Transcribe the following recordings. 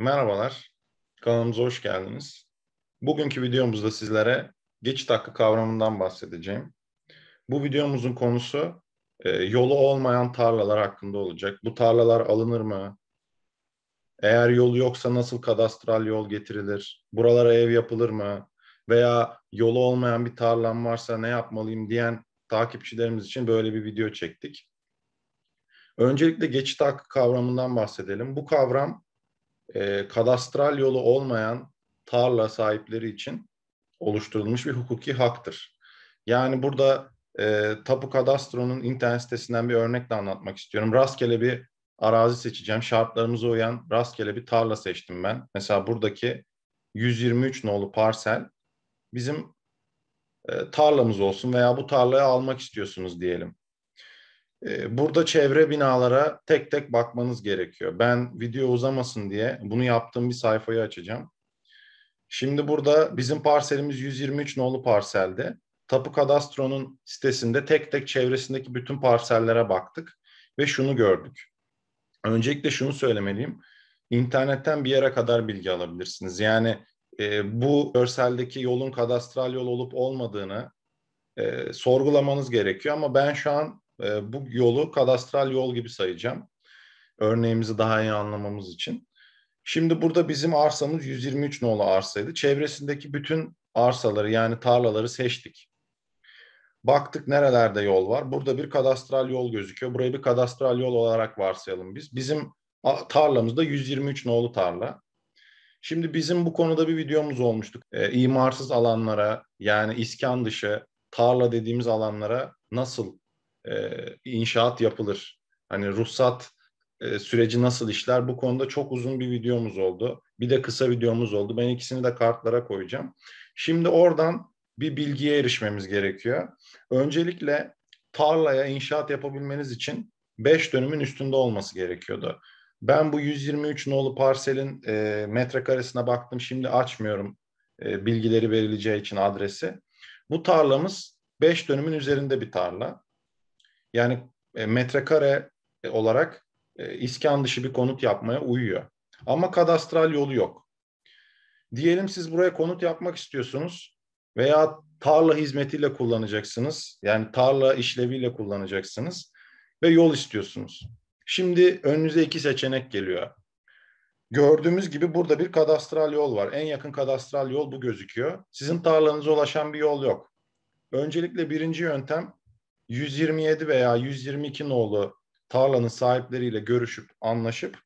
Merhabalar, kanalımıza hoş geldiniz. Bugünkü videomuzda sizlere geçit hakkı kavramından bahsedeceğim. Bu videomuzun konusu e, yolu olmayan tarlalar hakkında olacak. Bu tarlalar alınır mı? Eğer yolu yoksa nasıl kadastral yol getirilir? Buralara ev yapılır mı? Veya yolu olmayan bir tarlam varsa ne yapmalıyım diyen takipçilerimiz için böyle bir video çektik. Öncelikle geçit hakkı kavramından bahsedelim. Bu kavram e, kadastral yolu olmayan tarla sahipleri için oluşturulmuş bir hukuki haktır. Yani burada e, Tapu Kadastro'nun internet sitesinden bir örnekle anlatmak istiyorum. Rastgele bir arazi seçeceğim. Şartlarımıza uyan rastgele bir tarla seçtim ben. Mesela buradaki 123 nolu parsel bizim e, tarlamız olsun veya bu tarlayı almak istiyorsunuz diyelim. Ee, burada çevre binalara tek tek bakmanız gerekiyor. Ben video uzamasın diye bunu yaptığım bir sayfayı açacağım. Şimdi burada bizim parselimiz 123 nolu parselde. Tapu Kadastro'nun sitesinde tek tek çevresindeki bütün parsellere baktık ve şunu gördük. Öncelikle şunu söylemeliyim. İnternetten bir yere kadar bilgi alabilirsiniz. Yani e, bu görseldeki yolun kadastral yol olup olmadığını e, sorgulamanız gerekiyor ama ben şu an e, bu yolu kadastral yol gibi sayacağım. Örneğimizi daha iyi anlamamız için. Şimdi burada bizim arsamız 123 nolu arsaydı. Çevresindeki bütün arsaları yani tarlaları seçtik. Baktık nerelerde yol var. Burada bir kadastral yol gözüküyor. Burayı bir kadastral yol olarak varsayalım biz. Bizim tarlamızda 123 nolu tarla. Şimdi bizim bu konuda bir videomuz olmuştu. E, imarsız alanlara yani iskan dışı tarla dediğimiz alanlara nasıl e, inşaat yapılır? Hani ruhsat e, süreci nasıl işler? Bu konuda çok uzun bir videomuz oldu. Bir de kısa videomuz oldu. Ben ikisini de kartlara koyacağım. Şimdi oradan bir bilgiye erişmemiz gerekiyor. Öncelikle tarlaya inşaat yapabilmeniz için 5 dönümün üstünde olması gerekiyordu. Ben bu 123 nolu parselin e, metrekaresine baktım. Şimdi açmıyorum e, bilgileri verileceği için adresi. Bu tarlamız 5 dönümün üzerinde bir tarla. Yani e, metrekare e, olarak e, iskan dışı bir konut yapmaya uyuyor. Ama kadastral yolu yok. Diyelim siz buraya konut yapmak istiyorsunuz veya tarla hizmetiyle kullanacaksınız. Yani tarla işleviyle kullanacaksınız ve yol istiyorsunuz. Şimdi önünüze iki seçenek geliyor. Gördüğümüz gibi burada bir kadastral yol var. En yakın kadastral yol bu gözüküyor. Sizin tarlanıza ulaşan bir yol yok. Öncelikle birinci yöntem 127 veya 122 nolu tarlanın sahipleriyle görüşüp anlaşıp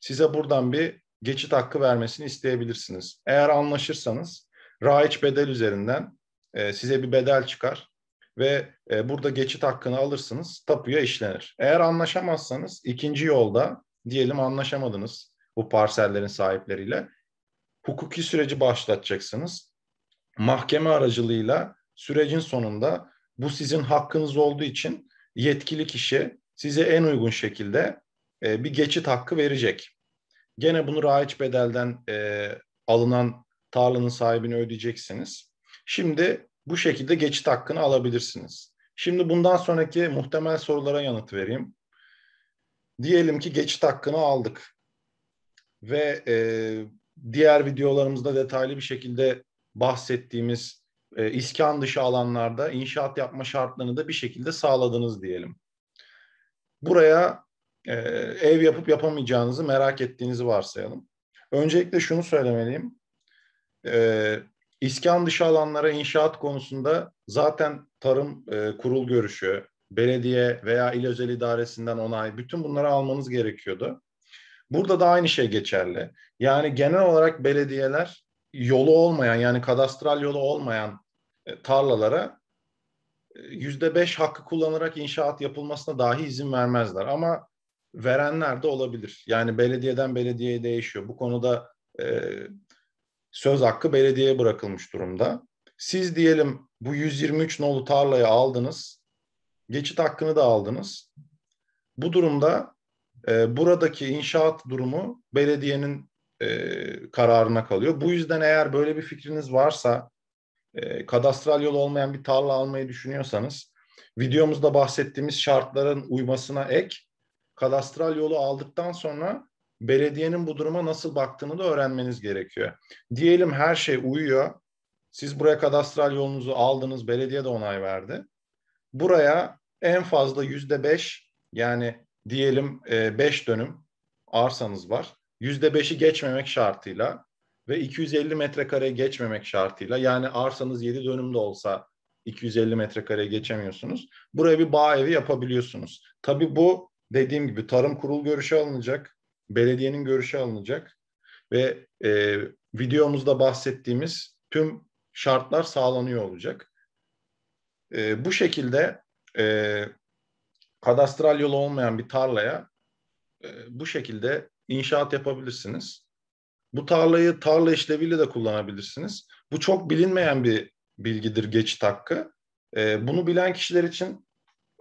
size buradan bir geçit hakkı vermesini isteyebilirsiniz. Eğer anlaşırsanız raiç bedel üzerinden e, size bir bedel çıkar ve e, burada geçit hakkını alırsınız, tapuya işlenir. Eğer anlaşamazsanız ikinci yolda diyelim anlaşamadınız bu parsellerin sahipleriyle hukuki süreci başlatacaksınız. Mahkeme aracılığıyla sürecin sonunda bu sizin hakkınız olduğu için yetkili kişi size en uygun şekilde e, bir geçit hakkı verecek. Gene bunu raiç bedelden e, alınan tarlanın sahibini ödeyeceksiniz. Şimdi bu şekilde geçit hakkını alabilirsiniz. Şimdi bundan sonraki muhtemel sorulara yanıt vereyim. Diyelim ki geçit hakkını aldık ve e, diğer videolarımızda detaylı bir şekilde bahsettiğimiz e, iskan dışı alanlarda inşaat yapma şartlarını da bir şekilde sağladınız diyelim. Buraya e, ev yapıp yapamayacağınızı merak ettiğinizi varsayalım. Öncelikle şunu söylemeliyim. E, iskan dışı alanlara inşaat konusunda zaten tarım e, kurul görüşü, belediye veya il özel idaresinden onay, bütün bunları almanız gerekiyordu. Burada da aynı şey geçerli. Yani genel olarak belediyeler yolu olmayan yani kadastral yolu olmayan e, tarlalara e, yüzde beş hakkı kullanarak inşaat yapılmasına dahi izin vermezler. Ama verenler de olabilir. Yani belediyeden belediyeye değişiyor. Bu konuda e, söz hakkı belediyeye bırakılmış durumda. Siz diyelim bu 123 nolu tarlayı aldınız. Geçit hakkını da aldınız. Bu durumda e, buradaki inşaat durumu belediyenin e, kararına kalıyor. Bu yüzden eğer böyle bir fikriniz varsa e, kadastral yolu olmayan bir tarla almayı düşünüyorsanız videomuzda bahsettiğimiz şartların uymasına ek kadastral yolu aldıktan sonra belediyenin bu duruma nasıl baktığını da öğrenmeniz gerekiyor. Diyelim her şey uyuyor. Siz buraya kadastral yolunuzu aldınız, belediye de onay verdi. Buraya en fazla yüzde beş yani diyelim e, beş dönüm arsanız var. Yüzde beşi geçmemek şartıyla ve 250 metrekare geçmemek şartıyla yani arsanız 7 dönümde olsa 250 metrekare geçemiyorsunuz. Buraya bir bağ evi yapabiliyorsunuz. Tabi bu dediğim gibi tarım kurul görüşü alınacak, belediyenin görüşü alınacak ve e, videomuzda bahsettiğimiz tüm şartlar sağlanıyor olacak. E, bu şekilde e, kadastral yolu olmayan bir tarlaya e, bu şekilde inşaat yapabilirsiniz. Bu tarlayı tarla işleviyle de kullanabilirsiniz. Bu çok bilinmeyen bir bilgidir geçit hakkı. E, ee, bunu bilen kişiler için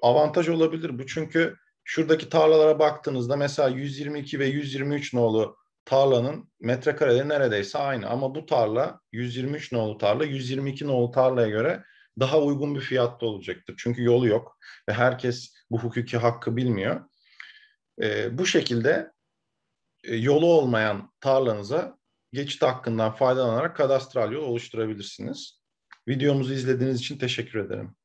avantaj olabilir bu. Çünkü şuradaki tarlalara baktığınızda mesela 122 ve 123 nolu tarlanın metrekareleri neredeyse aynı. Ama bu tarla 123 nolu tarla 122 nolu tarlaya göre daha uygun bir fiyatta olacaktır. Çünkü yolu yok ve herkes bu hukuki hakkı bilmiyor. E, bu şekilde e, yolu olmayan tarlanıza geçit hakkından faydalanarak kadastral yol oluşturabilirsiniz. Videomuzu izlediğiniz için teşekkür ederim.